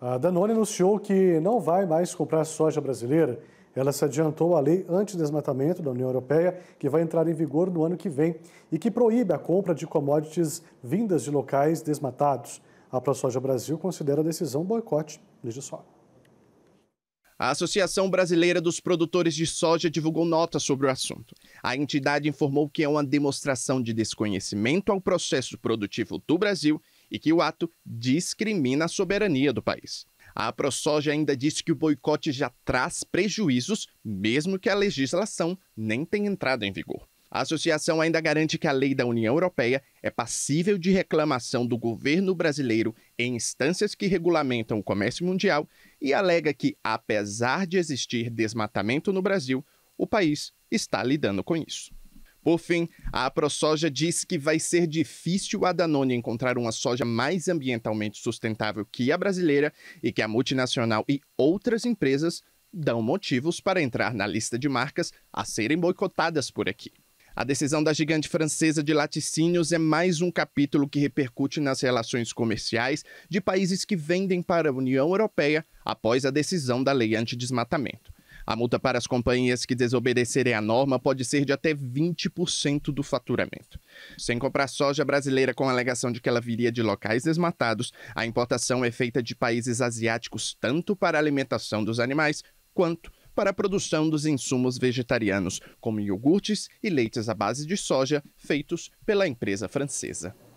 A Danone anunciou que não vai mais comprar soja brasileira. Ela se adiantou à lei anti-desmatamento da União Europeia, que vai entrar em vigor no ano que vem e que proíbe a compra de commodities vindas de locais desmatados. A ProSoja Brasil considera a decisão boicote. Veja só. A Associação Brasileira dos Produtores de Soja divulgou nota sobre o assunto. A entidade informou que é uma demonstração de desconhecimento ao processo produtivo do Brasil e que o ato discrimina a soberania do país. A ProSoja ainda disse que o boicote já traz prejuízos, mesmo que a legislação nem tenha entrado em vigor. A associação ainda garante que a lei da União Europeia é passível de reclamação do governo brasileiro em instâncias que regulamentam o comércio mundial e alega que, apesar de existir desmatamento no Brasil, o país está lidando com isso. Por fim, a ProSoja diz que vai ser difícil a Danone encontrar uma soja mais ambientalmente sustentável que a brasileira e que a multinacional e outras empresas dão motivos para entrar na lista de marcas a serem boicotadas por aqui. A decisão da gigante francesa de laticínios é mais um capítulo que repercute nas relações comerciais de países que vendem para a União Europeia após a decisão da lei anti-desmatamento. A multa para as companhias que desobedecerem à norma pode ser de até 20% do faturamento. Sem comprar soja brasileira com a alegação de que ela viria de locais desmatados, a importação é feita de países asiáticos tanto para a alimentação dos animais quanto para a produção dos insumos vegetarianos, como iogurtes e leites à base de soja feitos pela empresa francesa.